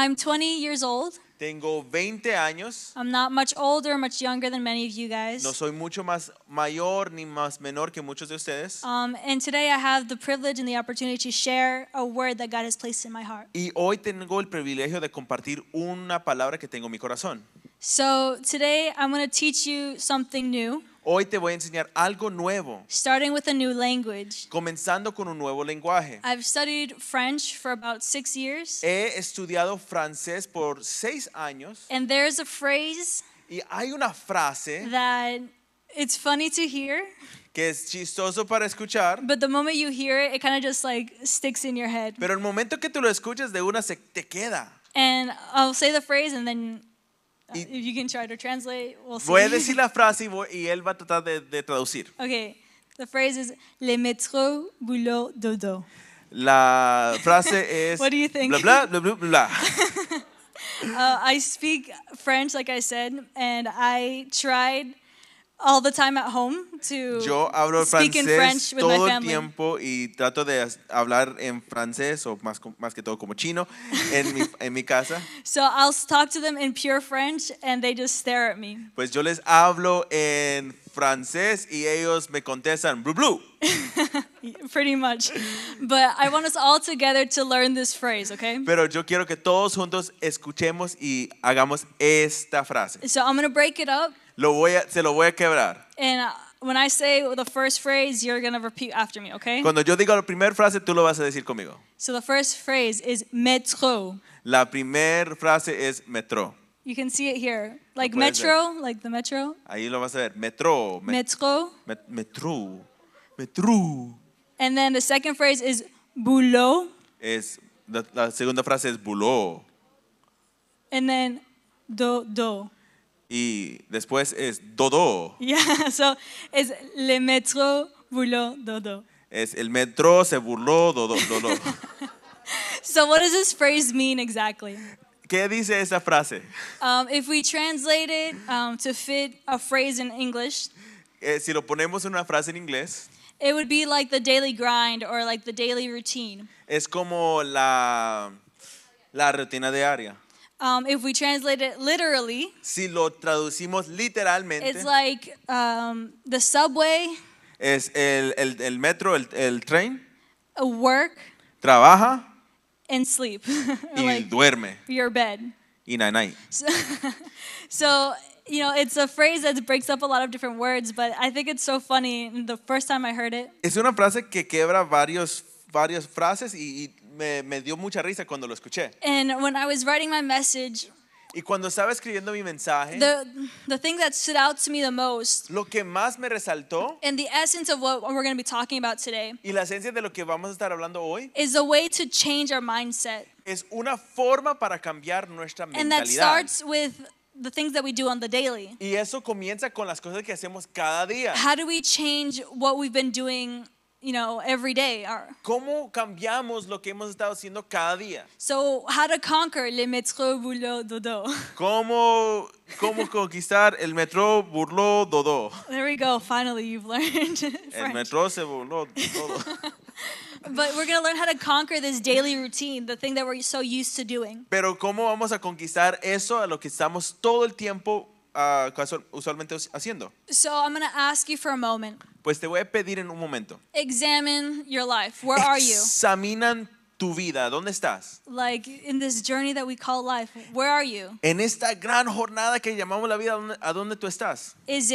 I'm 20 years old. Tengo 20 años. I'm not much older, much younger than many of you guys. No soy mucho más mayor ni más menor que muchos de ustedes. Um, and today I have the privilege and the opportunity to share a word that God has placed in my heart. Y hoy tengo el privilegio de compartir una palabra que tengo en mi corazón. So today I'm going to teach you something new. Hoy te voy a enseñar algo nuevo. Starting with a new language. Comenzando con un nuevo lenguaje. I've studied French for about six years. He estudiado francés por seis años. And there's a phrase. Y hay una frase. That it's funny to hear. que es chistoso para escuchar. But the moment you hear it, it kind of just like sticks in your head. Pero el momento que tú lo escuchas de una se te queda. And I'll say the phrase and then Uh, y If you can try to translate, we'll see. voy a decir la frase y, voy- y él va a tratar de, de traducir. Okay, the phrase is le métro boulot dodo. La frase es What do you think? bla bla bla bla bla. Uh, I speak French, like I said, and I tried all the time at home to Yo hablo speak in French with todo my el family. tiempo y trato de hablar en francés o más, más que todo como chino en mi, en mi casa. So I'll talk to them in pure French and they just stare at me. Pues yo les hablo en francés y ellos me contestan blue blue. Pretty much. But I want us all together to learn this phrase, okay? Pero yo quiero que todos juntos escuchemos y hagamos esta frase. So I'm going to break it up. Lo voy a, se lo voy a quebrar. And uh, when I say the first phrase, you're going to repeat after me, okay? Cuando yo diga la primera frase, tú lo vas a decir conmigo. So the first phrase is metro. La primera frase es metro. You can see it here. Like metro, like the metro. Ahí lo vas a ver. Metro. Metro. metro. Metro. And then the second phrase is boulot. Es, la, la segunda frase es bulo. And then do do. Y después es dodo. Yeah, so es le metro burló dodo. Es el metro se burló dodo. dodo. so what does this phrase mean exactly? ¿Qué dice esa frase? Um, if we translate it um, to fit a phrase in English, eh, si lo ponemos en una frase en inglés, it would be like the daily grind or like the daily routine. Es como la la rutina diaria. Um, if we translate it literally, si lo traducimos literalmente, it's like um, the subway. Es el, el, el metro, el, el tren. Work. Trabaja. And sleep. y like duerme. Your bed. Y night night. So, so, you know, it's a phrase that breaks up a lot of different words, but I think it's so funny. The first time I heard it. Es una frase que quebra varios varias frases y, y me, me dio mucha risa cuando lo escuché. And when I was writing my message, Y cuando estaba escribiendo mi mensaje, the, the thing that stood out to me the most lo que más me resaltó and the essence of what we're going to be talking about today y la esencia de lo que vamos a estar hablando hoy is a way to change our mindset. es una forma para cambiar nuestra And that starts with the things that we do on the daily. Y eso comienza con las cosas que hacemos cada día. How do we change what we've been doing you know, every day. ¿Cómo cambiamos lo que hemos estado haciendo cada día? so how to conquer le métro boulot dodo. ¿Cómo, cómo conquistar el metro burló Dodó? There we go. Finally, you've learned El metro se burló Dodó. But we're going to learn how to conquer this daily routine, the thing that we're so used to doing. Pero ¿cómo vamos a conquistar eso a lo que estamos todo el tiempo usualmente haciendo? Pues te voy a pedir en un momento. Examine Examinan tu vida, ¿dónde estás? Like in this journey that we call life, where are you? En esta gran jornada que llamamos la vida, ¿a dónde tú estás? Is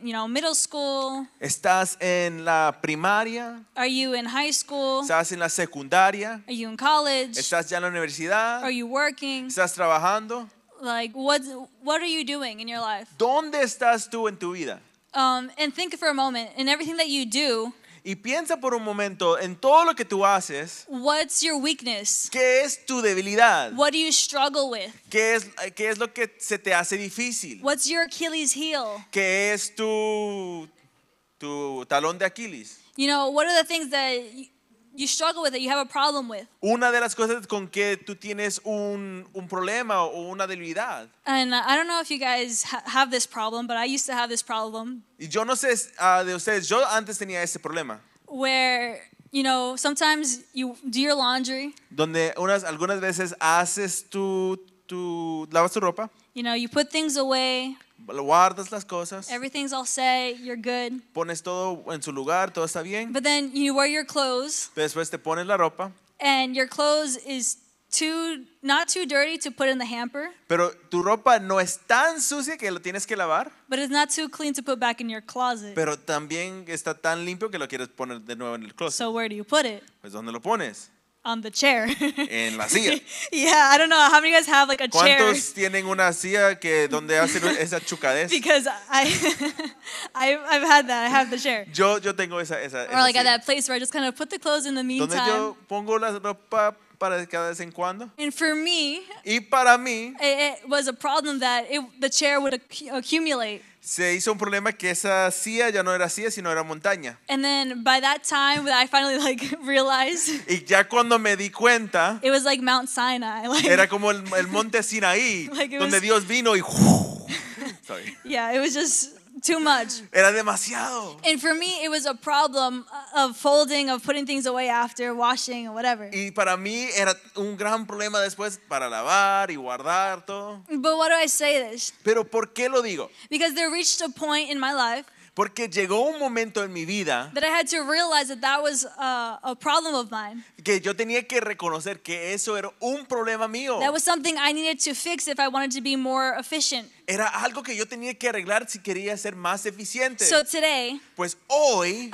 middle school? ¿Estás en la primaria? high school? ¿Estás en la secundaria? college? ¿Estás ya en la universidad? working? ¿Estás trabajando? Like, what? what are you doing in your life? ¿Dónde estás tú en tu vida? Um, and think for a moment in everything that you do. Y piensa por un momento en todo lo que tú haces. What's your weakness? ¿Qué es tu debilidad? What do you struggle with? ¿Qué es, qué es lo que se te hace difícil? What's your Achilles heel? ¿Qué es tu, tu talón de Aquiles? You know, what are the things that you struggle with it, you have a problem with. Una de las cosas con que tú tienes un, un problema o una debilidad. And I don't know if you guys ha have this problem, but I used to have this problem. Y yo no sé uh, de ustedes, yo antes tenía ese problema. Where you know, sometimes you do your laundry. Donde unas algunas veces haces tu tu lavas tu ropa. You know, you put things away. Guardas las cosas. Everything's all set. You're good. Pones todo en su lugar, todo está bien. But then you wear your clothes. Después te pones la ropa. And your clothes is too not too dirty to put in the hamper. Pero tu ropa no es tan sucia que lo tienes que lavar. But it's not too clean to put back in your closet. Pero también está tan limpio que lo quieres poner de nuevo en el closet. So where do you put it? Pues dónde lo pones? on the chair. en la silla. yeah, I don't know. How many guys have like a ¿Cuántos chair? ¿Cuántos tienen una silla que donde hacen esa chucadez? Because I, I've, I've had that. I have the chair. Yo, yo tengo esa, esa. Or esa like silla. at that place where I just kind of put the clothes in the meantime. Donde yo pongo la ropa para cada vez en cuando. And for me. Y para mí. It, it was a problem that it, the chair would accumulate. se hizo un problema que esa silla ya no era silla, sino era montaña. Y ya cuando me di cuenta, era como el, monte Sinaí, donde Dios vino y... Sorry. it just Too much. Era demasiado. And for me it was a problem of folding, of putting things away after washing or whatever. Y para mí era un gran problema después para lavar y guardar todo. But why do I say this? Pero ¿por qué lo digo? Because there reached a point in my life Porque llegó un momento en mi vida que yo tenía que reconocer que eso era un problema mío. Era algo que yo tenía que arreglar si quería ser más eficiente. pues hoy,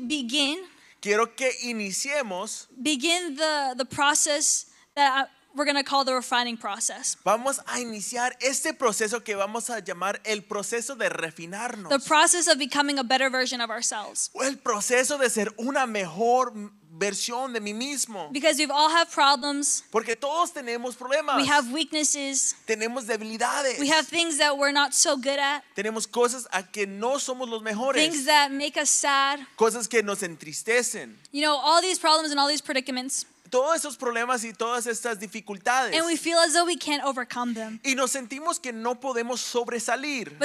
begin. Quiero que iniciemos. Begin the process that we're going to call the refining process. Vamos a iniciar este proceso que vamos a llamar el proceso de refinarnos. The process of becoming a better version of ourselves. El proceso de ser una mejor versión de mí mismo. Because we all have problems. Porque todos tenemos problemas. We have weaknesses. Tenemos debilidades. We have things that we're not so good at. Tenemos cosas a que no somos los mejores. Things that make us sad. Cosas que nos entristecen. You know, all these problems and all these predicaments todos esos problemas y todas estas dificultades. Y nos sentimos que no podemos sobresalir.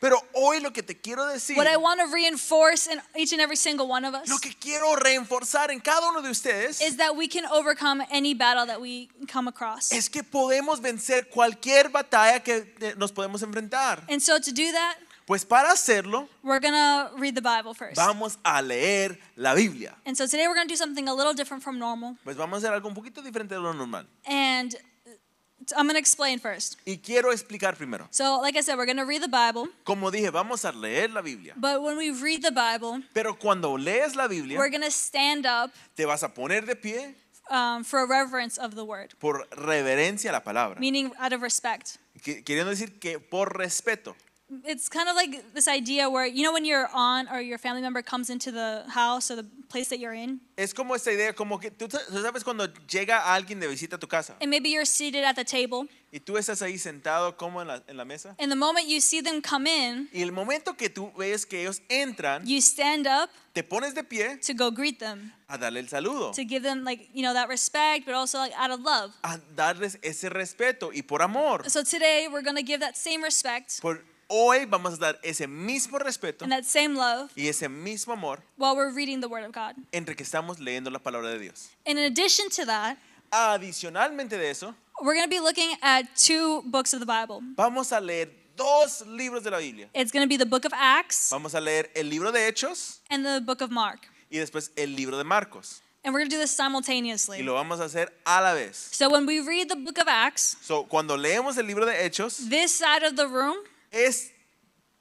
Pero hoy lo que te quiero decir. Lo que quiero reforzar en cada uno de ustedes. Is we overcome across. Es que podemos vencer cualquier batalla que eh, nos podemos enfrentar. And so to do that, pues para hacerlo, vamos a leer la Biblia. Pues vamos a hacer algo un poquito diferente de lo normal. Uh, y quiero explicar primero. Como dije, vamos a leer la Biblia. pero cuando lees la Biblia, Te vas a poner de pie. Um, por reverencia a la palabra. Meaning out of respect. Queriendo decir que por respeto. it's kind of like this idea where you know when your aunt or your family member comes into the house or the place that you're in. Es como esa idea, como que tú sabes cuando llega alguien de visita a tu casa. And maybe you're seated at the table. Y tú estás ahí sentado como en la, en la mesa. And the moment you see them come in. Y el momento que tú ves que ellos entran. You stand up. Te pones de pie. To go greet them. A darle el saludo. To give them like you know that respect, but also like out of love. A darles ese respeto y por amor. So today we're going to give that same respect. Por hoy vamos a dar ese mismo respeto and that same love y ese mismo amor while we're reading the Word of God. entre que estamos leyendo la palabra de Dios. And in addition to that, Adicionalmente de eso, we're going to be looking at two books of the Bible. vamos a leer dos libros de la Biblia. It's going to be the book of Acts Vamos a leer el libro de Hechos and the book of Mark. y después el libro de Marcos. And we're going to do this simultaneously. Y lo vamos a hacer a la vez. So when we read the book of Acts, So, cuando leemos el libro de Hechos, this side of the room es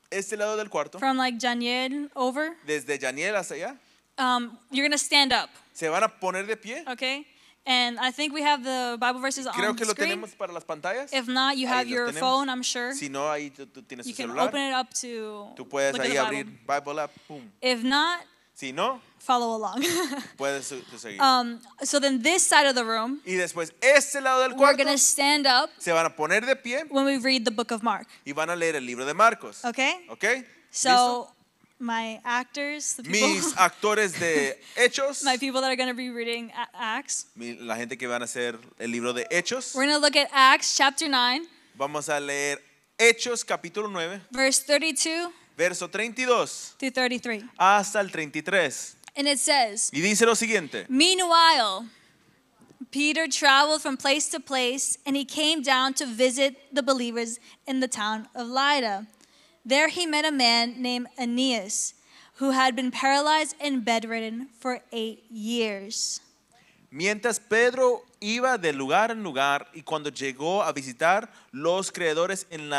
este lado del cuarto. From like Janiel over, Desde Janiel hasta allá. um, you're gonna stand up, Se van a poner de pie. okay? And I think we have the Bible verses on Creo que the lo screen. tenemos para las pantallas. If not, you Ahí have your tenemos. phone, I'm sure. Si no, ahí tú, tú tienes You can celular. open it up to Tú puedes look at ahí the abrir Bible. app. pum. If not, Si no, follow along. Um, so then this side of the room. Y después este lado del cuarto. We're going to stand up. Se van a poner de pie. When we read the book of Mark. Y van a leer el libro de Marcos. Okay? Okay? So ¿Listo? my actors, the people, mis actores de hechos, my people that are going to be reading Acts. La gente que van a hacer el libro de hechos. We're going to look at Acts chapter 9. Vamos a leer Hechos capítulo 9. Verse 32 verso 32 33. hasta el 33. Y dice lo siguiente. Meanwhile, Peter traveled from place to place, and he came down to visit the believers in the town of Lydda. There he met a man named Aeneas, who had been paralyzed and bedridden for eight years. Mientras Pedro iba de lugar en lugar y cuando llegó a visitar los creedores en,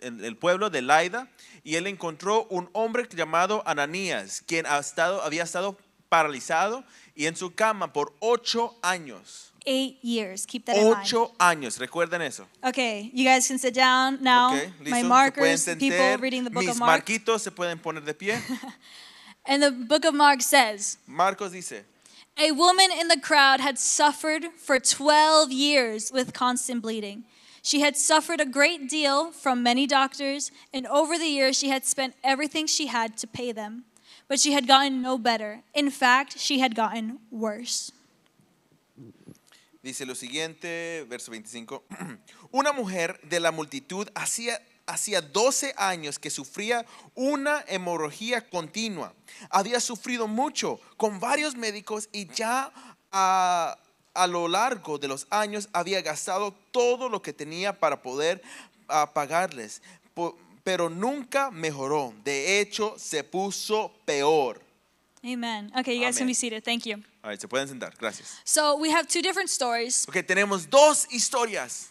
en el pueblo de Lydda y él encontró un hombre llamado Ananías, quien ha había estado paralizado y en su cama por ocho años. Eight years. Keep that in mind. Ocho años. Recuerden eso. Okay, you guys can sit down now. My markers, people reading the book Mis of Mark. marquitos se pueden poner de pie. and the book of Mark says. Marcos dice. A woman in the crowd had suffered for 12 years with constant bleeding. She had suffered a great deal from many doctors, and over the years she had spent everything she had to pay them. But she had gotten no better. In fact, she had gotten worse. Dice lo siguiente, verso 25. Una mujer de la multitud hacía hacía 12 años que sufría una hemorragia continua. Había sufrido mucho con varios médicos y ya uh, a lo largo de los años había gastado todo lo que tenía para poder ah, pagarles, pero nunca mejoró. De hecho, se puso peor. Amen. Okay, you guys can be seated. Thank you. All right, se pueden sentar. Gracias. So we have two different stories. Okay, tenemos dos historias.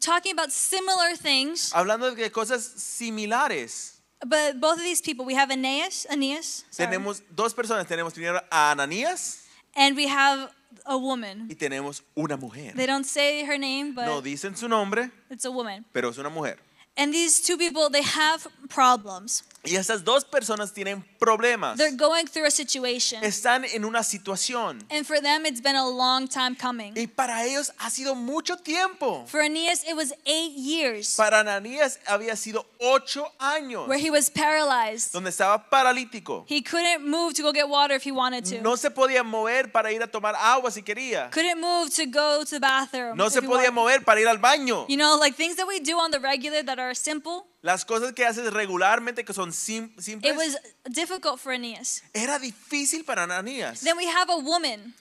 Talking about similar things. Hablando de cosas similares. But both of these people, we have Aeneas. Aeneas. Tenemos dos personas. Tenemos primero a Ananías. And we have a woman. Y tenemos una mujer. They don't say her name, but no dicen su nombre, it's a woman. pero es una mujer. And these two people, they have problems. Y estas dos personas tienen problemas. They're going through a situation. Están en una situación. And for them it's been a long time coming. Y para ellos ha sido mucho tiempo. For Aeneas it was eight years. Para Ananías había sido ocho años. Where he was paralyzed. Donde estaba paralítico. He couldn't move to go get water if he wanted to. No se podía mover para ir a tomar agua si quería. Couldn't move to go to the bathroom. No se podía mover para ir al baño. You know, like things that we do on the regular that are simple. Las cosas que haces regularmente que son simples. Era difícil para Ananias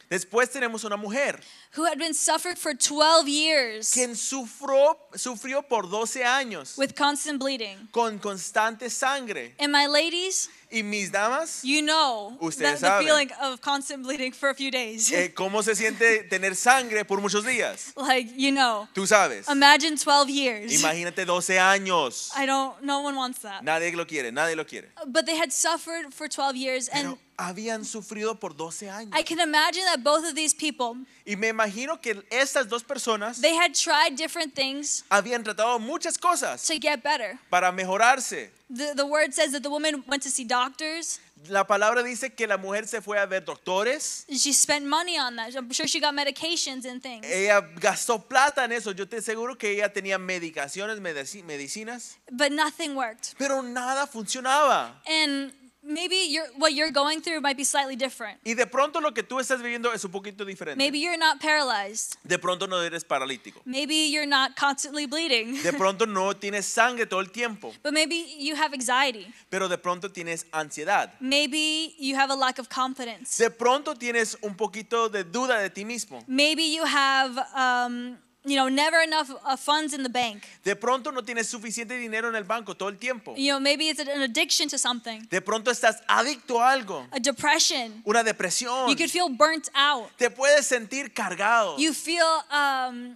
Después tenemos una mujer. who had been suffered for 12 years, quien sufrió, sufrió por 12 años with constant bleeding. con constante sangre. And my ladies, y mis damas, you know that, the feeling of constant bleeding for a few days. eh, cómo se siente tener sangre por muchos días. like, you know. Tú sabes. Imagine 12 years. Imagínate 12 años. I don't, no one wants that. Nadie lo quiere, nadie lo quiere. But they had suffered for 12 years and Pero habían sufrido por 12 años. I can imagine that both of these people y me imagino que estas dos personas they had tried different things habían tratado muchas cosas to get better. para mejorarse. The, the word says that the woman went to see doctors. La palabra dice que la mujer se fue a ver doctores. She spent money on that. I'm sure she got medications and things. Ella gastó plata en eso. Yo te aseguro que ella tenía medicaciones, medicinas. But nothing worked. Pero nada funcionaba. And Maybe you're, what you're going through might be slightly different. Y de pronto lo que tú estás viviendo es un poquito diferente. Maybe you're not paralyzed. De pronto no eres paralítico. Maybe you're not constantly bleeding. De pronto no tienes sangre todo el tiempo. But maybe you have anxiety. Pero de pronto tienes ansiedad. Maybe you have a lack of confidence. De pronto tienes un poquito de duda de ti mismo. Maybe you have um, you know, never enough uh, funds in the bank. De pronto no tienes suficiente dinero en el banco todo el tiempo. You know, maybe it's an addiction to something. De pronto estás adicto a algo. A depression. Una depresión. You could feel burnt out. Te puedes sentir cargado. You feel um,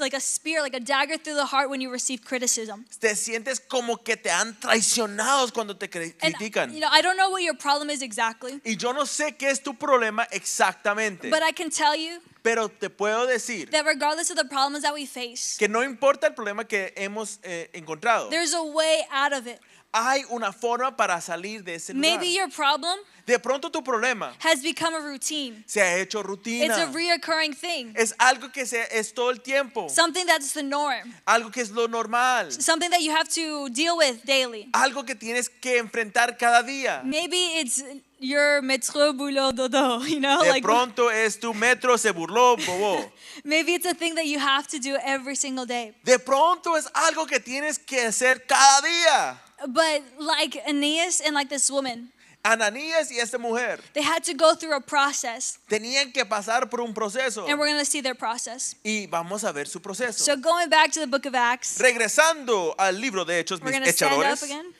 like a spear, like a dagger through the heart when you receive criticism. Te sientes como que te han traicionados cuando te critican. And, you know, I don't know what your problem is exactly. Y yo no sé qué es tu problema exactamente. But I can tell you. Pero te puedo decir que no importa el problema que hemos eh, encontrado. Hay una forma para salir de ese lugar. de pronto tu problema se ha hecho rutina. Es algo que se, es todo el tiempo. Algo que es lo normal. Algo que tienes que enfrentar cada día your metro boulot dodo, you know? De like pronto es tu metro se burló, bobo. Maybe it's a thing that you have to do every single day. De pronto es algo que tienes que hacer cada día. But like Aeneas and like this woman. Ananías y esta mujer they had to go through a process. tenían que pasar por un proceso. And we're going to see their process. Y vamos a ver su proceso. So going back to the book of Acts, Regresando al libro de Hechos, we're mis echadores. Stand up again.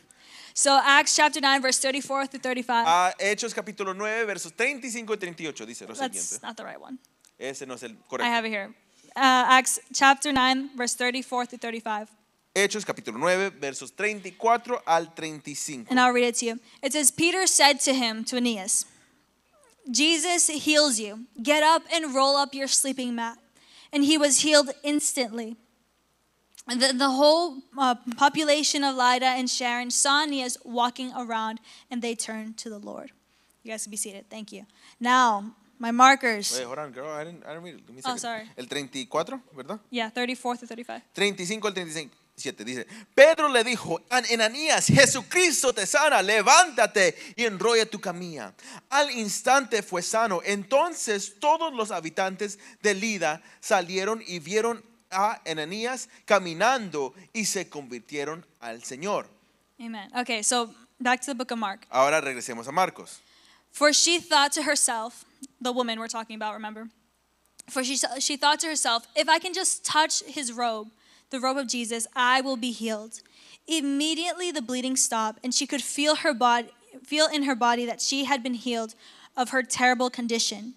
So Acts chapter 9 verse 34 through 35. A ah, Hechos capítulo 9 versos 35 y 38 dice lo That's siguiente. not the right one. Ese no es el correcto. I have it here. Uh, Acts chapter 9 verse 34 through 35. Hechos capítulo 9 versos 34 al 35. And I'll read it to you. It says Peter said to him to Aeneas, Jesus heals you. Get up and roll up your sleeping mat. And he was healed instantly the, the whole uh, population of Lida and Sharon saw Aeneas walking around and they turned to the Lord. You guys can be seated. Thank you. Now, my markers. Wait, hold on, girl. I didn't, I didn't read it. me oh, sorry. El 34, ¿verdad? Yeah, 34 to 35. 35 al 35. 7, dice, Pedro le dijo, Enanías, Jesucristo te sana, levántate y enrolla tu camilla. Al instante fue sano. Entonces todos los habitantes de Lida salieron y vieron a Ananías caminando y se convirtieron al Señor. Amen. Okay, so back to the book of Mark. Ahora regresemos a Marcos. For she thought to herself, the woman we're talking about, remember? For she, she thought to herself, if I can just touch his robe, the robe of Jesus, I will be healed. Immediately the bleeding stopped, and she could feel her body feel in her body that she had been healed of her terrible condition.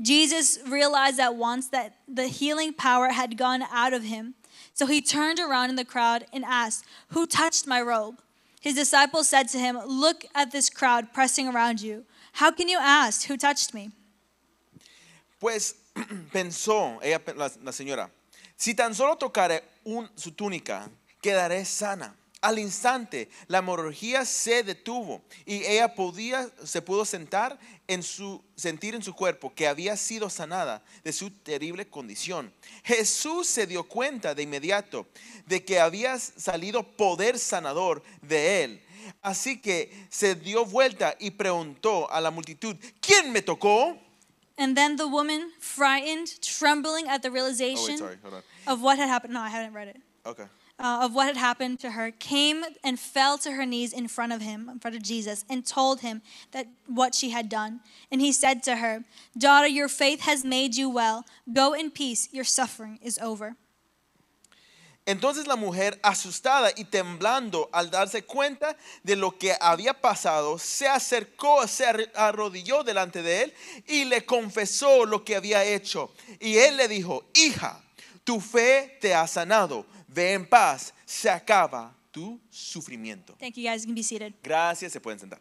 Jesus realized at once that the healing power had gone out of him. So he turned around in the crowd and asked, Who touched my robe? His disciples said to him, Look at this crowd pressing around you. How can you ask, Who touched me? Pues pensó ella, la, la señora, si tan solo tocare un, su túnica, quedaré sana. Al instante, la hemorragia se detuvo y ella podía, se pudo sentar en su, sentir en su cuerpo que había sido sanada de su terrible condición. Jesús se dio cuenta de inmediato de que había salido poder sanador de él. Así que se dio vuelta y preguntó a la multitud, ¿quién me tocó? And then the woman, frightened, trembling at the oh, realization of what had happened. No, I haven't read it. Okay. uh, of what had happened to her, came and fell to her knees in front of him, in front of Jesus, and told him that what she had done. And he said to her, "Daughter, your faith has made you well. Go in peace. Your suffering is over." Entonces la mujer, asustada y temblando al darse cuenta de lo que había pasado, se acercó, se arrodilló delante de él y le confesó lo que había hecho. Y él le dijo, hija, tu fe te ha sanado ve en paz, se acaba tu sufrimiento. Thank you guys, you can be seated. Gracias, se pueden sentar.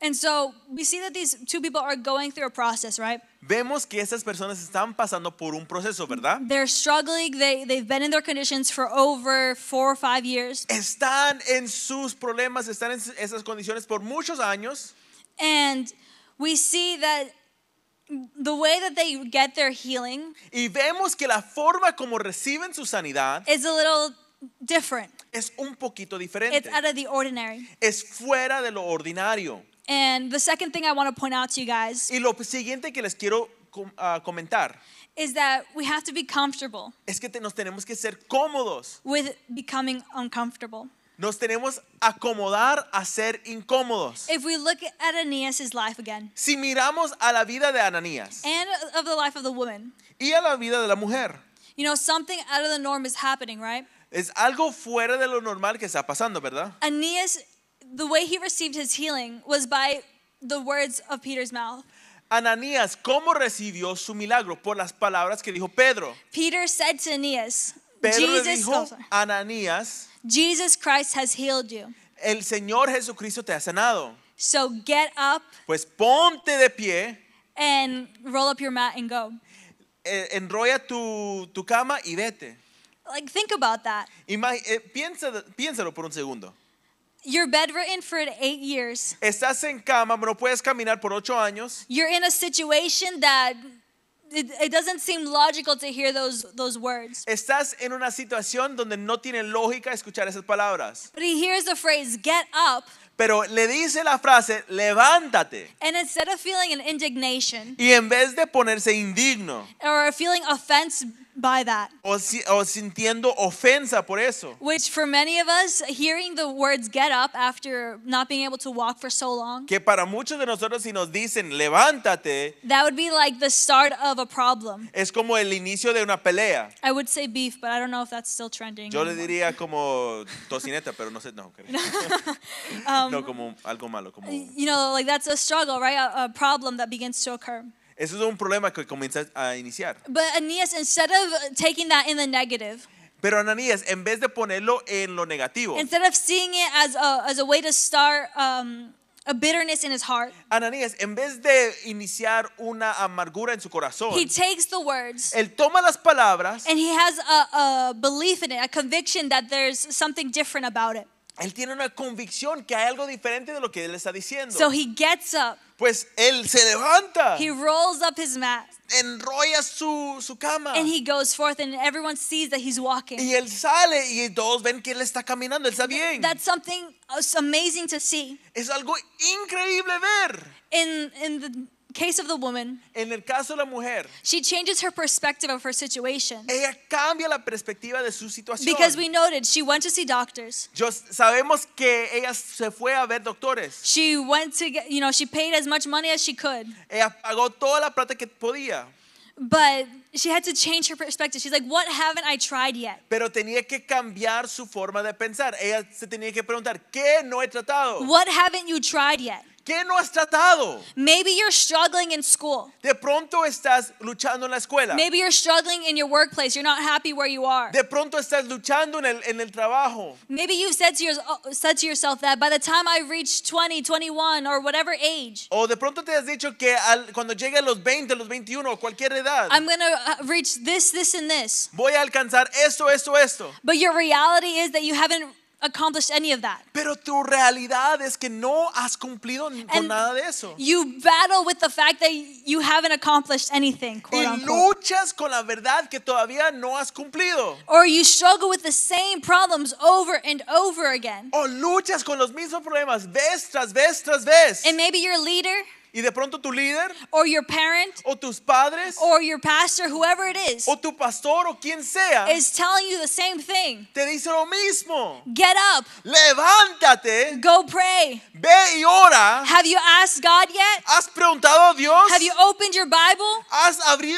And so we see that these two people are going through a process, right? Vemos que estas personas están pasando por un proceso, ¿verdad? They're struggling. They, they've been in their conditions for over four or five years. Están en sus problemas, están en esas condiciones por muchos años. And we see that the way that they get their healing y vemos que la forma como reciben su sanidad is a little different. Es un poquito diferente. It's out of the ordinary. Es fuera de lo ordinario. And the second thing I want to point out to you guys y lo siguiente que les quiero uh, comentar is that we have to be comfortable. Es que te, nos tenemos que ser cómodos with becoming uncomfortable. nos tenemos acomodar a ser incómodos. If we look at life again Si miramos a la vida de Ananías and of the life of the woman, y a la vida de la mujer, you know, something out of the norm is happening, right? es algo fuera de lo normal que está pasando, ¿verdad? Ananias, the way he received his healing was by the words of Peter's mouth. Ananías, ¿cómo recibió su milagro? Por las palabras que dijo Pedro. Peter said to Ananias, Pedro le Jesus, dijo oh, Jesus Christ has healed you. El Señor Jesucristo te ha sanado. So get up. Pues ponte de pie. And roll up your mat and go. Enrolla tu, tu cama y vete. Like think about that. Ima eh, piensa piénsalo por un segundo. You're bedridden for eight years. Estás en cama, no puedes caminar por ocho años. You're in a situation that it, it doesn't seem logical to hear those, those words. Estás en una situación donde no tiene lógica escuchar esas palabras. But he hears the phrase, get up. Pero le dice la frase, levántate. And instead of feeling an indignation, y en vez de ponerse indigno, or feeling offense by that. O, o sintiendo ofensa por eso. Which for many of us, hearing the words get up after not being able to walk for so long. Que para muchos de nosotros si nos dicen levántate. That would be like the start of a problem. Es como el inicio de una pelea. I would say beef, but I don't know if that's still trending. Yo anymore. le diría como tocineta, pero no sé, no. um, no como algo malo, como. You know, like that's a struggle, right? a, a problem that begins to occur. Eso es un problema que comienza a iniciar. But Ananias, instead of taking that in the negative, Pero Ananias, en vez de ponerlo en lo negativo, instead of seeing it as a, as a way to start um, a bitterness in his heart, Ananias, en vez de iniciar una amargura en su corazón, he takes the words él toma las palabras and he has a, a belief in it, a conviction that there's something different about it él tiene una convicción que hay algo diferente de lo que él está diciendo. Pues él se levanta. He rolls up his mat. Enrolla su, su cama. Y él sale y todos ven que él está caminando, él está bien. That's something uh, amazing to see. Es algo increíble ver. In, in case of the woman, en el caso de la mujer, she changes her perspective of her situation. Ella cambia la perspectiva de su situación. Because we noted she went to see doctors. Yo, sabemos que ella se fue a ver doctores. She went to get, you know, she paid as much money as she could. Ella pagó toda la plata que podía. But she had to change her perspective. She's like, "What haven't I tried yet?" Pero tenía que cambiar su forma de pensar. Ella se tenía que preguntar, "¿Qué no he tratado?" What haven't you tried yet? ¿Qué no has tratado? Maybe you're struggling in school. De pronto estás luchando en la escuela. Maybe you're struggling in your workplace. You're not happy where you are. De pronto estás luchando en el, en el trabajo. Maybe you've said to, your, said to yourself that by the time I reach 20, 21 or whatever age. O de pronto te has dicho que al, cuando llegue a los 20, los 21 o cualquier edad. I'm going to uh, reach this, this and this. Voy a alcanzar esto, esto, esto. But your reality is that you haven't accomplished any of that. Pero tu realidad es que no has cumplido con nada de eso. You battle with the fact that you haven't accomplished anything. Quote, y unquote. luchas con la verdad que todavía no has cumplido. Or you struggle with the same problems over and over again. O luchas con los mismos problemas vez tras vez tras vez. And maybe your leader Y de pronto tu líder or your parent o tus padres or your pastor whoever it is o tu pastor o quien sea is telling you the same thing. Te dice lo mismo. Get up. Levántate. Go pray. Ve y ora. Have you asked God yet? ¿Has preguntado a Dios? Have you opened your Bible? ¿Has abri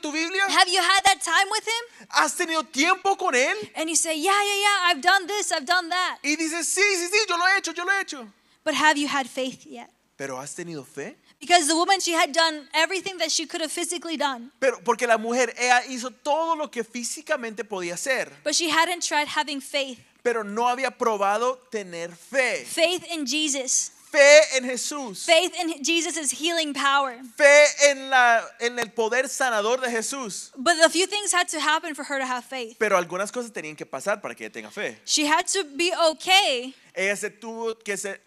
tu Biblia? Have you had that time with him? ¿Has tenido tiempo con él? And you say, "Yeah, yeah, yeah, I've done this, I've done that." Y dices, "Sí, sí, sí, yo lo he hecho, yo lo he hecho." But have you had faith yet? ¿Pero has tenido fe? Because the woman she had done everything that she could have physically done. Pero porque la mujer ella hizo todo lo que físicamente podía hacer. But she hadn't tried having faith. Pero no había probado tener fe. Faith in Jesus. Fe en Jesús. Faith in Jesus' healing power. Fe en, la, en el poder sanador de Jesús. But a few things had to happen for her to have faith. Pero algunas cosas tenían que pasar para que ella tenga fe. She had to be okay. Ella se tuvo que se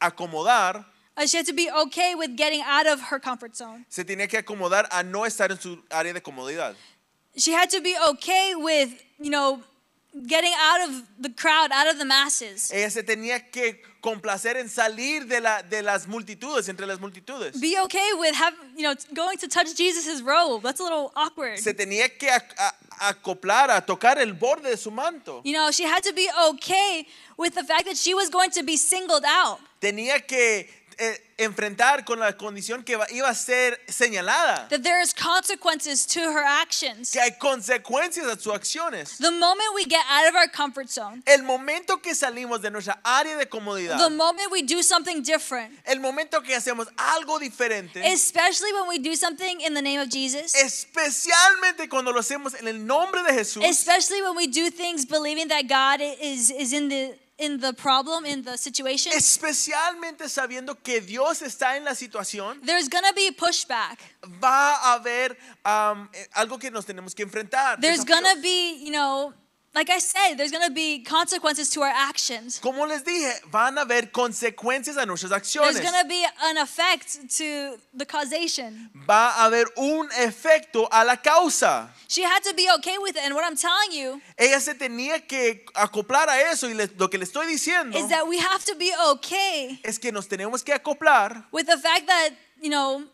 acomodar Uh, she had to be okay with getting out of her comfort zone. Se tenía que acomodar a no estar en su área de comodidad. She had to be okay with, you know, getting out of the crowd, out of the masses. Ella se tenía que complacer en salir de la de las multitudes, entre las multitudes. Be okay with have, you know, going to touch Jesus's robe. That's a little awkward. Se tenía que a, a, acoplar a tocar el borde de su manto. You know, she had to be okay with the fact that she was going to be singled out. Tenía que Eh, enfrentar con la condición que iba a ser señalada. Que hay consecuencias a sus acciones. El momento que salimos de nuestra área de comodidad. El momento que hacemos algo diferente. Especially when we do something in the name of Jesus. Especialmente cuando lo hacemos en el nombre de Jesús. Especially when we do things believing that God is is in the in the problem, in the situation, especialmente sabiendo que Dios está en la situación, there's gonna be pushback. va a haber eh, algo que nos tenemos que enfrentar. There's gonna be, you know. Like I said, there's going to be consequences to our actions. Como les dije, van a haber consecuencias a nuestras acciones. There's going to be an effect to the causation. Va a haber un efecto a la causa. She had to be okay with it, and what I'm telling you. Ella se tenía que acoplar a eso y le, lo que le estoy diciendo. Is that we have to be okay. Es que nos tenemos que acoplar. With the fact that you know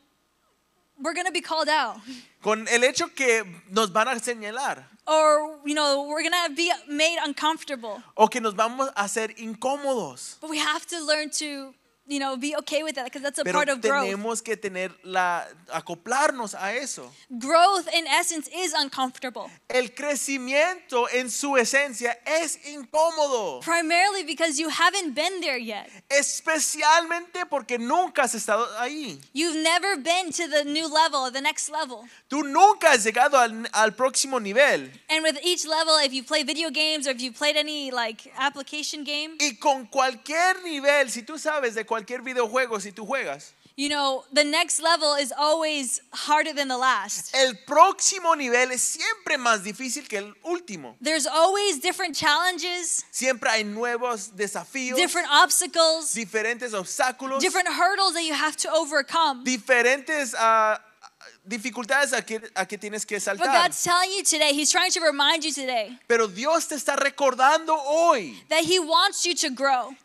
we're going to be called out. Con el hecho que nos van a señalar. or you know we're gonna be made uncomfortable. O que nos vamos a hacer incómodos. But we have to learn to you know, be okay with that because that's a Pero part of tenemos que tener la acoplarnos a eso. Growth in essence is uncomfortable. El crecimiento en su esencia es incómodo. Primarily because you haven't been there yet. Especialmente porque nunca has estado ahí. You've never been to the new level, the next level. Tú nunca has llegado al, al próximo nivel. And with each level if you play video games or if you played any like application game. Y con cualquier nivel, si tú sabes de cualquier cualquier videojuego si tú juegas. You know, the next level is always harder than the last. El próximo nivel es siempre más difícil que el último. There's always different challenges. Siempre hay nuevos desafíos. Different obstacles. Diferentes obstáculos. Different hurdles that you have to overcome. Diferentes uh, dificultades a que, tienes que Pero Dios te está recordando hoy wants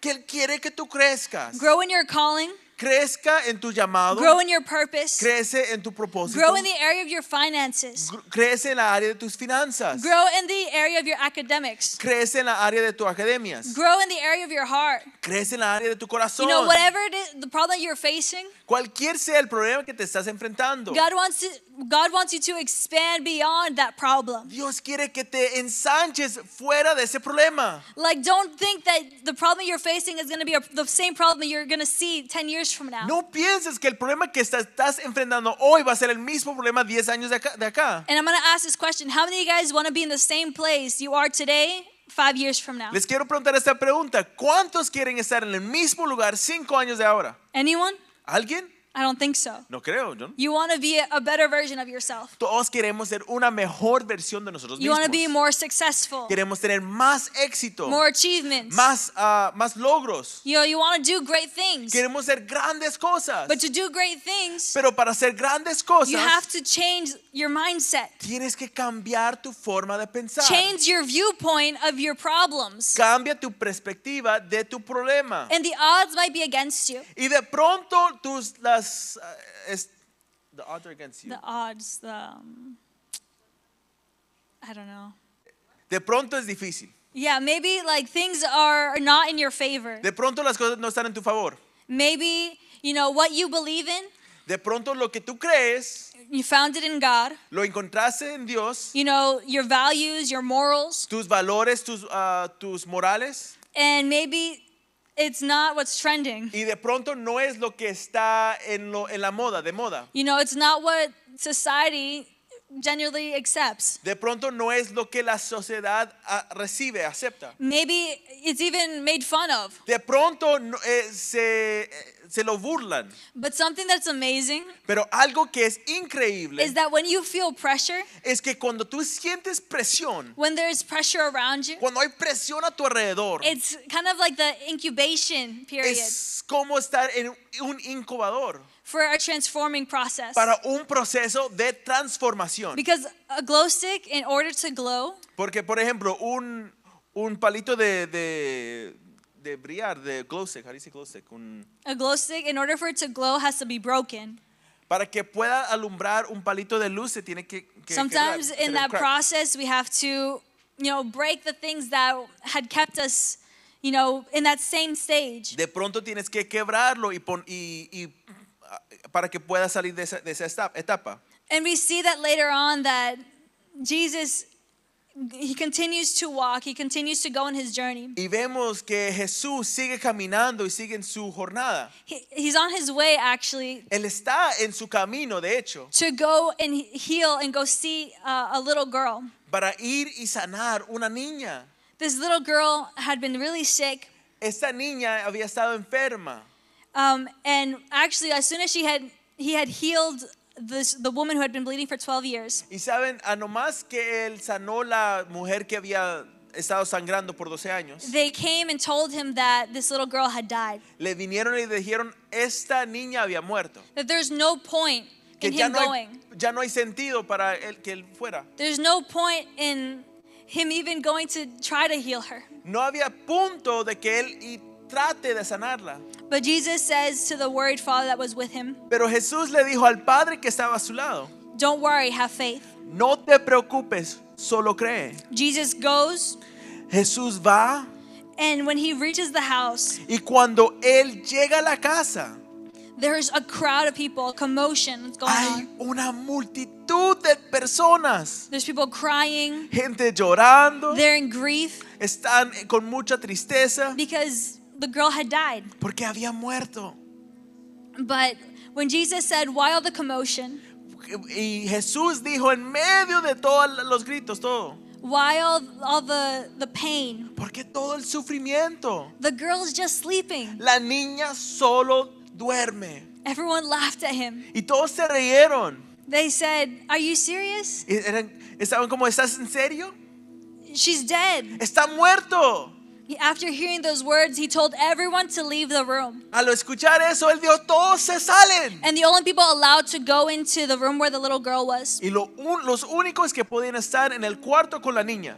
que Él quiere que tú crezcas. Grow in your calling, crezca en tu llamado. Grow in your purpose. Crece en tu propósito. Grow in the area of your finances. Crece en la área de tus finanzas. Grow in the area of your academics. Crece en la área de tus academias. Grow in the area of your heart. Crece en la área de tu corazón. You know, whatever it is, the problem that you're facing. Cualquier sea el problema que te estás enfrentando. God wants to God wants you to expand beyond that problem. Dios quiere que te ensanches fuera de ese problema. Like don't think that the problem you're facing is going to be a, the same problem you're going to see 10 years from now. No pienses que el problema que está, estás enfrentando hoy va a ser el mismo problema 10 años de acá, de acá. And I'm going to ask this question, how many of you guys want to be in the same place you are today Five years from now. Les quiero preguntar esta pregunta. ¿Cuántos quieren estar en el mismo lugar cinco años de ahora? Anyone? ¿Alguien? I don't think so. No creo, John. You want to be a better version of yourself. Todos queremos ser una mejor versión de nosotros mismos. You want to be more successful. Queremos tener más éxito. More achievements. Más uh, más logros. You know, you want to do great things. Queremos hacer grandes cosas. But to do great things. Pero para hacer grandes cosas. You have to change your mindset. Tienes que cambiar tu forma de pensar. Change your viewpoint of your problems. Cambia tu perspectiva de tu problema. And the odds might be against you. Y de pronto tus las uh, the odds are against you. The odds, the um, I don't know. De pronto es difícil. Yeah, maybe like things are not in your favor. De pronto las cosas no están en tu favor. Maybe you know what you believe in. De pronto lo que tú crees. You found it in God. Lo encontraste en Dios. You know your values, your morals. Tus valores, tus uh, tus morales. And maybe it's not what's trending. Y de pronto no es lo que está en, lo, en la moda, de moda. You know, it's not what society generally accepts. De pronto no es lo que la sociedad a, ah, recibe, acepta. Maybe it's even made fun of. De pronto no, eh, se, eh, se lo burlan. But something that's amazing Pero algo que es increíble is that when you feel pressure, es que cuando tú sientes presión, when there is pressure around you, cuando hay presión a tu alrededor, it's kind of like the incubation period. Es como estar en un incubador. for a transforming process. Para un proceso de transformación. Because a glow stick, in order to glow, Porque, por ejemplo, un, un palito de, de, de brillar, de glow stick, ¿cómo dice glow stick? Un, a glow stick, in order for it to glow, has to be broken. Para que pueda alumbrar un palito de luz, se tiene que. que Sometimes in that process, we have to, you know, break the things that had kept us, you know, in that same stage. De pronto tienes que quebrarlo y, pon, y, y Uh, para que pueda salir de esa, de esa etapa. And we see that later on that Jesus he continues to walk, he continues to go on his journey. Y vemos que Jesús sigue caminando y sigue en su jornada. He, he's on his way actually. Él está en su camino de hecho. To go and heal and go see uh, a little girl. Para ir y sanar una niña. This little girl had been really sick. Esta niña había estado enferma. Um, and actually, as soon as she had, he had healed this, the woman who had been bleeding for 12 years. Y saben, a no más que él sanó la mujer que había estado sangrando por 12 años. They came and told him that this little girl had died. Le vinieron y le dijeron esta niña había muerto. That there's no point que in ya him no going. Hay, ya no hay sentido para él que él fuera. There's no point in him even going to try to heal her. No había punto de que él trate de sanarla. But Jesus says to the worried father that was with him, Pero Jesús le dijo al padre que estaba a su lado, Don't worry, have faith. No te preocupes, solo cree. Jesus goes. Jesús va. And when he reaches the house, y cuando él llega a la casa, there's a crowd of people, commotion going hay una multitud de personas. There's people crying. Gente llorando. They're in grief. Están con mucha tristeza. Because the girl had died. Porque había muerto. But when Jesus said, "While the commotion?" Y Jesús dijo en medio de todos los gritos, todo. While all, the, the pain? Porque todo el sufrimiento. The girl's just sleeping. La niña solo duerme. Everyone laughed at him. Y todos se rieron. They said, "Are you serious?" estaban como, "¿Estás en serio?" She's dead. Está muerto. After hearing those words, he told everyone to leave the room. Al escuchar eso, él dijo, todos se salen. And the only people allowed to go into the room where the little girl was Y lo un- los únicos que podían estar en el cuarto con la niña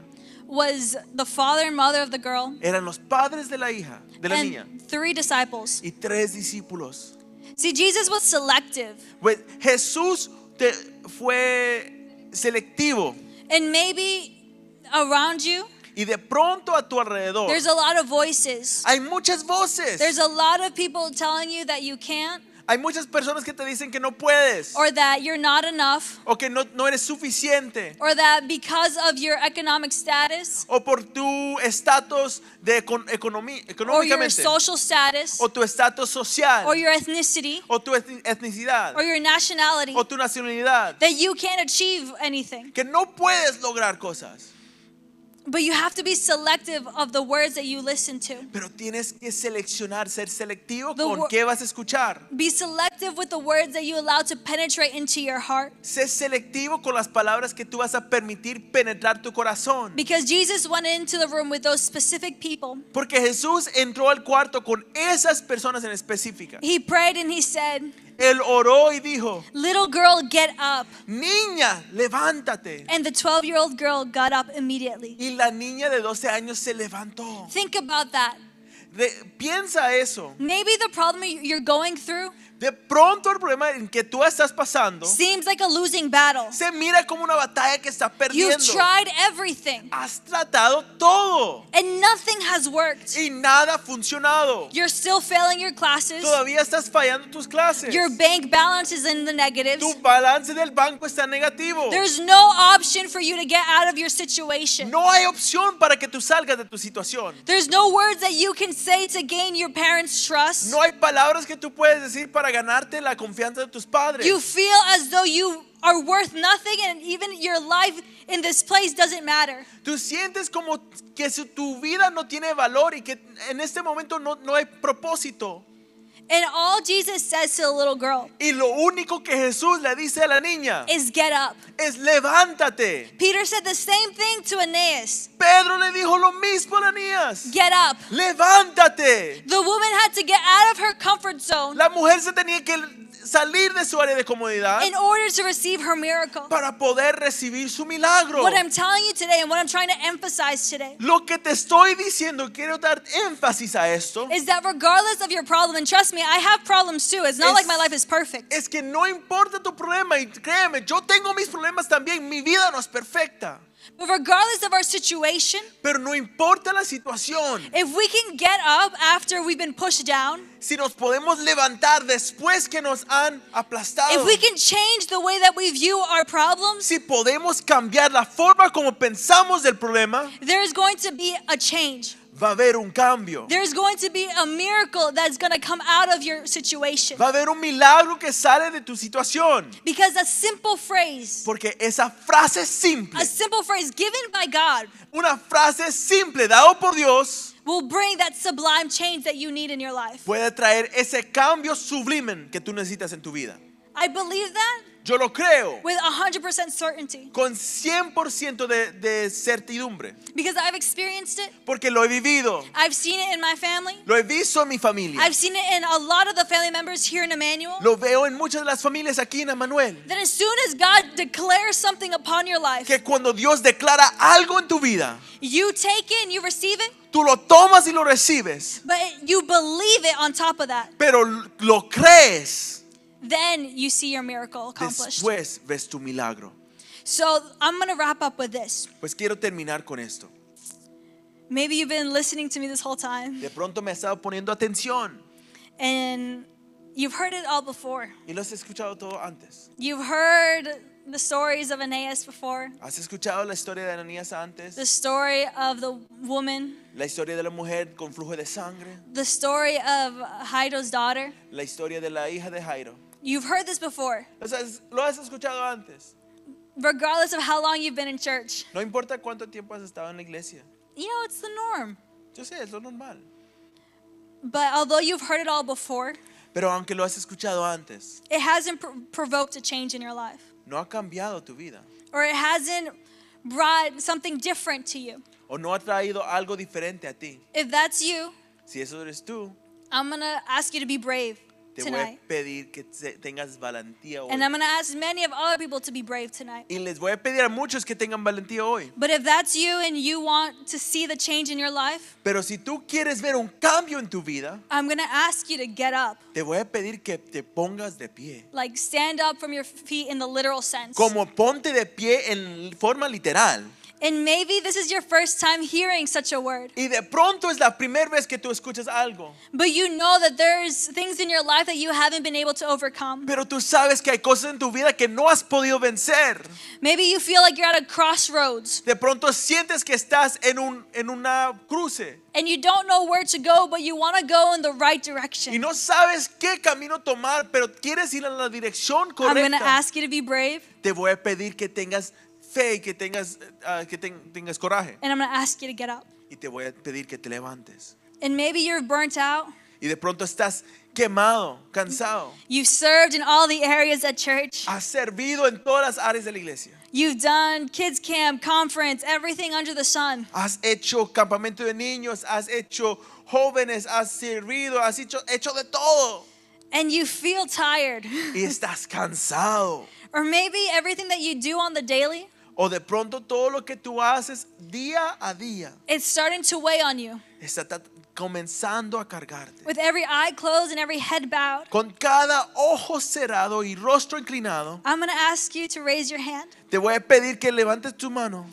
was the father and mother of the girl eran los padres de la hija, de la niña, three disciples. y tres discípulos. See, Jesus was selective. Pues, Jesús te- fue selectivo. And maybe around you, Y de pronto a tu alrededor. There's a lot of voices. Hay muchas voces. There's a lot of people telling you that you can't. Hay muchas personas que te dicen que no puedes. Or that you're not enough. O que no, no eres suficiente. Or that because of your economic status. O por tu estatus de economía económicamente. Or your social status. O tu estatus social. Or your ethnicity. O tu etnicidad. Or your nationality. O tu nacionalidad. That you can't achieve anything. Que no puedes lograr cosas. But you have to be selective of the words that you listen to. Pero tienes que seleccionar, ser selectivo the con qué vas a escuchar. Be selective with the words that you allow to penetrate into your heart. Sé selectivo con las palabras que tú vas a permitir penetrar tu corazón. Because Jesus went into the room with those specific people. Porque Jesús entró al cuarto con esas personas en específica. He prayed and he said. El oró y dijo, Little girl, get up. Niña, levántate. And the 12-year-old girl got up immediately. Y la niña de 12 años se levantó. Think about that. piensa eso. Maybe the problem you're going through de pronto el problema en que tú estás pasando se mira como una batalla que estás perdiendo. Has tratado todo. And nothing Y nada ha funcionado. Todavía estás fallando tus clases. Tu balance del banco está negativo. no hay opción para que tú salgas de tu situación. no words that you can say to gain No hay palabras que tú puedes decir para ganarte la confianza de tus padres. You feel as though you are worth nothing and even your life in this place doesn't matter. Tú sientes como que tu vida no tiene valor y que en este momento no, no hay propósito. And all Jesus says to the little girl y lo único que Jesús le dice a la niña is get up. es levántate. Peter said the same thing to Aeneas. Pedro le dijo lo mismo a Aeneas. Get up. Levántate. The woman had to get out of her comfort zone. La mujer se tenía que salir de su área de comodidad in order to receive her miracle. para poder recibir su milagro. What I'm telling you today and what I'm trying to emphasize today. Lo que te estoy diciendo, quiero dar énfasis a esto. Is that regardless of your problem and trust me me, I have problems too. It's not es, like my life is perfect. Es que no importa tu problema y créeme, yo tengo mis problemas también. Mi vida no es perfecta. But regardless of our situation, pero no importa la situación. If we can get up after we've been pushed down, si nos podemos levantar después que nos han aplastado. If we can change the way that we view our problems, si podemos cambiar la forma como pensamos del problema, there is going to be a change. Va a haber un cambio. There's going to be a miracle that's going to come out of your situation. Va a haber un milagro que sale de tu situación. Because a simple phrase. Porque esa frase simple. A simple phrase given by God. Una frase simple dado por Dios. Will bring that sublime change that you need in your life. Puede traer ese cambio sublime que tú necesitas en tu vida. I believe that. Yo lo creo. With 100% certainty. Con 100% de, de certidumbre. Because I've experienced it. Porque lo he vivido. I've seen it in my family. Lo he visto en mi familia. I've seen it in a lot of the family members here in Emmanuel. Lo veo en muchas de las familias aquí en Emmanuel. That as soon as God declares something upon your life. Que cuando Dios declara algo en tu vida. You take it and you receive it. Tú lo tomas y lo recibes. But you believe it on top of that. Pero lo crees. then you see your miracle accomplished. Después ves tu milagro. So I'm going to wrap up with this. Pues quiero terminar con esto. Maybe you've been listening to me this whole time. De pronto me has estado poniendo atención. And you've heard it all before. Y lo has escuchado todo antes. You've heard the stories of Aeneas before. ¿Has escuchado la historia de Ananías antes? The story of the woman. La historia de la mujer con flujo de sangre. The story of Jairo's daughter. La historia de la hija de Jairo. You've heard this before. O sea, lo has escuchado antes. Regardless of how long you've been in church. No importa cuánto tiempo has estado en la iglesia. You know, it's the norm. Yo sé, es lo normal. But although you've heard it all before, pero aunque lo has escuchado antes, it hasn't pr provoked a change in your life. No ha cambiado tu vida. Or it hasn't brought something different to you. O no ha traído algo diferente a ti. If that's you, si eso eres tú, I'm going to ask you to be brave. Te voy a pedir que tengas valentía hoy. And I'm going to ask many of other people to be brave tonight. Y les voy a pedir a muchos que tengan valentía hoy. But if that's you and you want to see the change in your life, Pero si tú quieres ver un cambio en tu vida, I'm going to ask you to get up. te voy a pedir que te pongas de pie. Like stand up from your feet in the literal sense. Como ponte de pie en forma literal. And maybe this is your first time hearing such a word. Y de pronto es la primera vez que tú escuchas algo. But you know that there's things in your life that you haven't been able to overcome. Pero tú sabes que hay cosas en tu vida que no has podido vencer. Maybe you feel like you're at a crossroads. De pronto sientes que estás en un en una cruce. And you don't know where to go, but you want to go in the right direction. Y no sabes qué camino tomar, pero quieres ir en la dirección correcta. I'm going to ask you to be brave. Te voy a pedir que tengas fe y que tengas, uh, que ten, tengas coraje. And I'm going to ask you to get up. Y te voy a pedir que te levantes. And maybe you're burnt out. Y de pronto estás quemado, cansado. You've served in all the areas at church. Has servido en todas las áreas de la iglesia. You've done kids camp, conference, everything under the sun. Has hecho campamento de niños, has hecho jóvenes, has servido, has hecho, hecho de todo. And you feel tired. Y estás cansado. Or maybe everything that you do on the daily. O de pronto todo lo que tú haces día a día it's starting to weigh on you. está comenzando a cargarte. With every eye closed and every head bowed, Con cada ojo cerrado y rostro inclinado, I'm going ask you to raise your hand. te voy a pedir que levantes tu mano.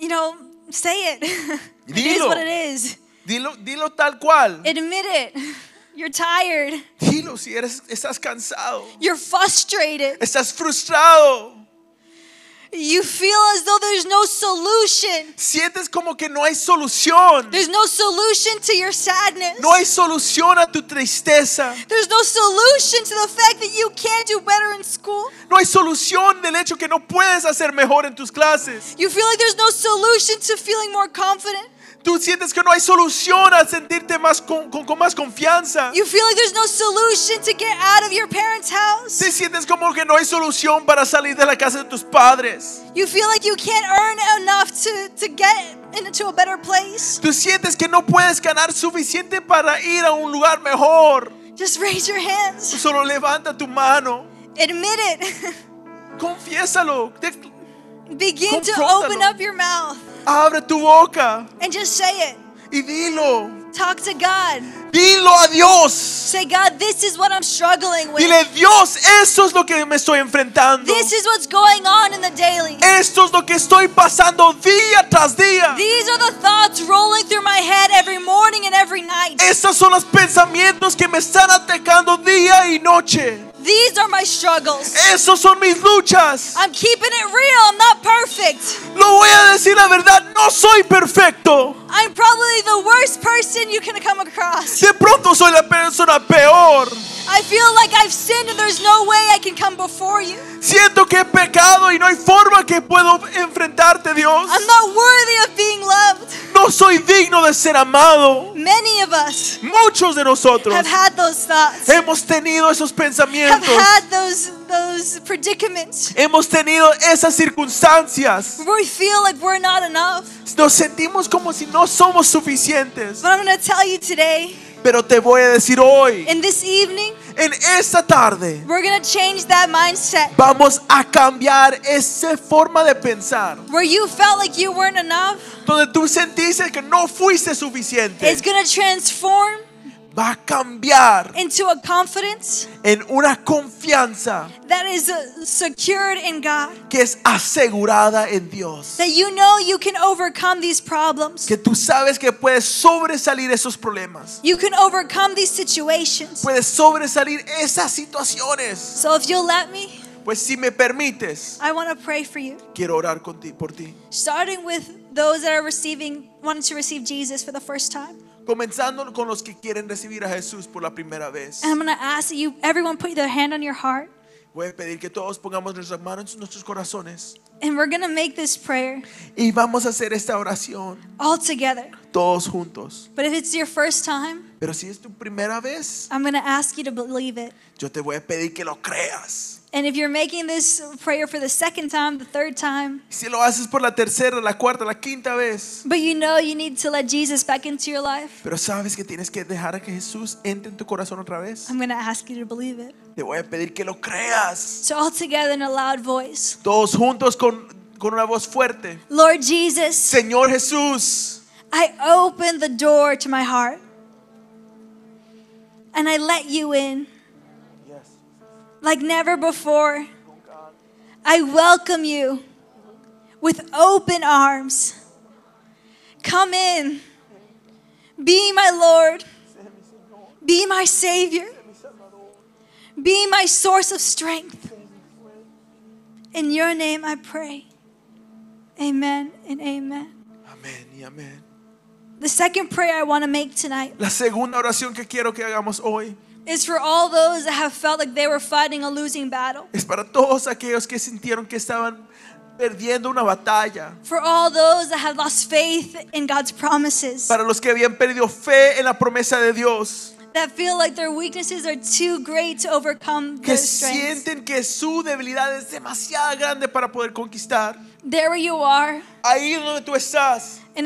You know, say it. it is what it is. Dilo, dilo tal cual. Admit it. You're tired. Dilo si eres, estás cansado. You're frustrated. Estás frustrado. You feel as though there's no solution. Sientes como que no hay solución. There's no solution to your sadness. No hay solución a tu tristeza. There's no solution to the fact that you can't do better in school. No hay solución del hecho que no puedes hacer mejor en tus clases. You feel like there's no solution to feeling more confident. Tú sientes que no hay solución a sentirte más con, más confianza. You Te sientes como que no hay solución para salir de la casa de tus padres. Tú sientes que no puedes ganar suficiente para ir a un lugar mejor. Solo levanta tu mano. Admit it. Confiésalo. Begin your mouth. Abre tu boca. And just say it. Y dilo. Talk to God. Dilo a Dios. Say, God, this is what I'm struggling with. Dile, Dios, esto es lo que me estoy enfrentando. This is what's going on in the daily. Esto es lo que estoy pasando día tras día. These are the thoughts rolling through my head every morning and every night. Estos son los pensamientos que me están atacando día y noche. These are my struggles. Esos son mis luchas. I'm keeping it real. I'm not perfect. Lo voy a decir la verdad, no soy perfecto. I'm probably the worst person you can come across. De pronto soy la persona peor. Siento que he pecado y no hay forma que puedo enfrentarte, Dios. No soy digno de ser amado. Muchos de nosotros hemos tenido esos pensamientos. Hemos tenido esas circunstancias. Nos sentimos como si no somos suficientes. Pero I'm tell you pero te voy a decir hoy. In this evening, en esta tarde we're gonna change that mindset. vamos a cambiar esa forma de pensar Where you felt like you weren't enough, donde tú sentiste que no fuiste suficiente it's gonna transform va a cambiar into a confidence en una confianza that is uh, secured in God, que es asegurada en Dios. That you know you can overcome these problems. Que tú sabes que puedes sobresalir esos problemas. You can overcome these situations. Puedes sobresalir esas situaciones. So if you'll let me, pues si me permites, I want to pray for you. Quiero orar por ti. Starting with those that are receiving, wanting to receive Jesus for the first time. Comenzando con los que quieren recibir a Jesús por la primera vez. Voy a pedir que todos pongamos nuestras manos en nuestros corazones. Y vamos a hacer esta oración. Todos juntos. Pero si es tu primera vez, Yo te voy a pedir que lo creas. And if you're making this prayer for the second time, the third time, si lo haces por la tercera, la cuarta, la quinta vez, but you know you need to let Jesus back into your life. pero sabes que tienes que dejar que Jesús entre en tu corazón otra vez. I'm going to ask you to believe it. Te voy a pedir que lo creas. So all together in a loud voice. Todos juntos con con una voz fuerte. Lord Jesus. Señor Jesús. I open the door to my heart. And I let you in like never before. I welcome you with open arms. Come in. Be my Lord. Be my Savior. Be my source of strength. In your name I pray. Amen and amen. Amén y amén. The second prayer I want to make tonight. La segunda oración que quiero que hagamos hoy. Es para todos aquellos que sintieron que estaban perdiendo una batalla. Para los que habían perdido fe en la promesa de Dios. que sienten que su debilidad es demasiado grande para poder conquistar. There Ahí donde tú estás. In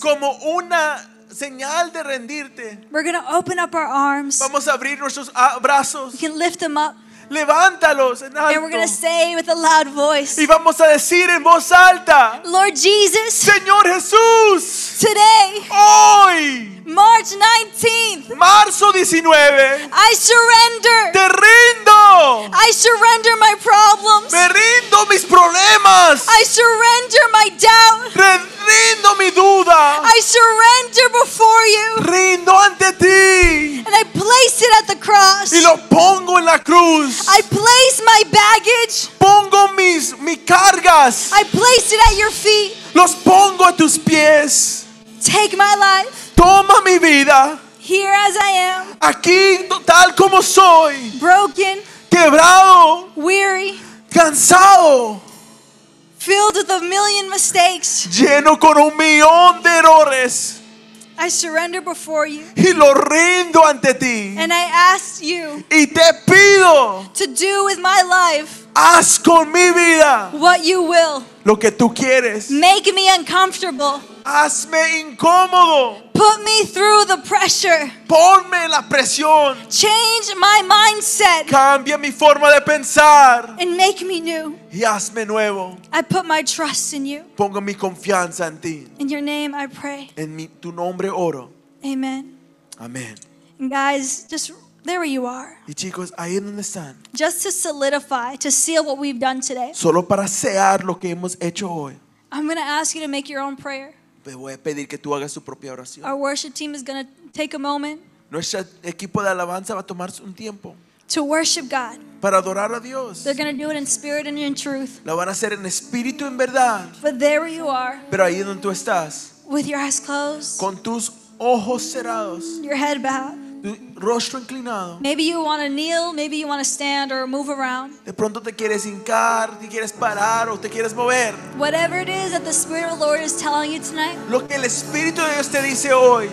Como una señal de rendirte. We're going open up our arms. Vamos a abrir nuestros brazos. We can lift them up. Levántalos en alto. And we're gonna say with a loud voice. Y vamos a decir en voz alta. Lord Jesus. Señor Jesús. Today. Hoy. March 19th. Marzo 19. I surrender. Te rindo. I surrender my problems. Me rindo mis problemas. I surrender my doubt. Rindo mi duda. I surrender before you. Rindo ante ti. And I place it at the cross. Y lo pongo en la cruz. I place my baggage. Pongo mis, mis cargas. I place it at your feet. Los pongo a tus pies. Take my life. Toma mi vida. Here as I am. Aquí tal como soy. Broken. Quebrado. Weary. Cansado. Filled with a million mistakes. Lleno con un millón de errores. I surrender before you. Y lo rindo ante ti. And I ask you. Y te pido. To do with my life. Haz con mi vida. What you will lo que tú quieres. Make me uncomfortable. Hazme incómodo. Put me through the pressure. Ponme la presión. Change my mindset. Cambia mi forma de pensar. And make me new. Y hazme nuevo. I put my trust in you. Pongo mi confianza en ti. In your name I pray. En mi, tu nombre oro. Amen. Amen. And guys, just There you are. Y chicos, ahí es donde están. Just to solidify, to seal what we've done today. Solo para sellar lo que hemos hecho hoy. I'm going to ask you to make your own prayer. Te voy a pedir que tú hagas tu propia oración. Our worship team is going to take a moment. Nuestro equipo de alabanza va a tomar un tiempo. To worship God. Para adorar a Dios. They're going to do it in spirit and in truth. Lo van a hacer en espíritu en verdad. But there you are. Pero ahí es donde tú estás. With your eyes closed. Con tus ojos cerrados. Your head bowed rostro inclinado. Maybe you want to kneel, maybe you want to stand or move around. De pronto te quieres hincar, te quieres parar o te quieres mover. Whatever it is that the Spirit of the Lord is telling you tonight. Lo que el Espíritu de Dios te dice hoy.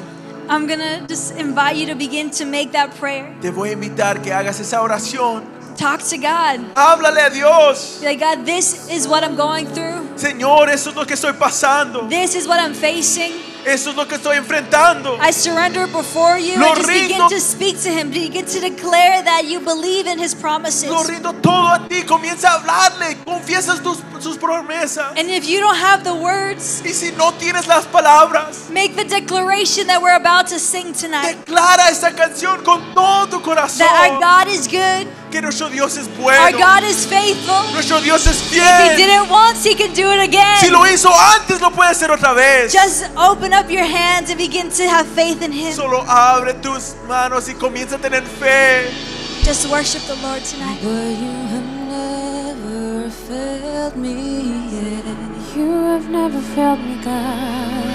I'm gonna just invite you to begin to make that prayer. Te voy a invitar que hagas esa oración. Talk to God. Háblale a Dios. like God, this is what I'm going through. Señor, eso es lo que estoy pasando. This is what I'm facing. Eso es lo que estoy enfrentando. I surrender before you begin to speak to him. rindo todo a ti. Comienza a hablarle. Confiesas sus promesas. And if you don't have the words, y si no tienes las palabras, make the declaration that we're about to sing tonight. Declara esta canción con todo tu corazón. That our God is good. que nuestro Dios es bueno. Our God is faithful. Nuestro Dios es fiel. If he did it once, he can do it again. Si lo hizo antes, lo puede hacer otra vez. Just open up your hands and begin to have faith in him. Solo abre tus manos y comienza a tener fe. Just worship the Lord tonight. But you have never failed me yet. You have never failed me, God.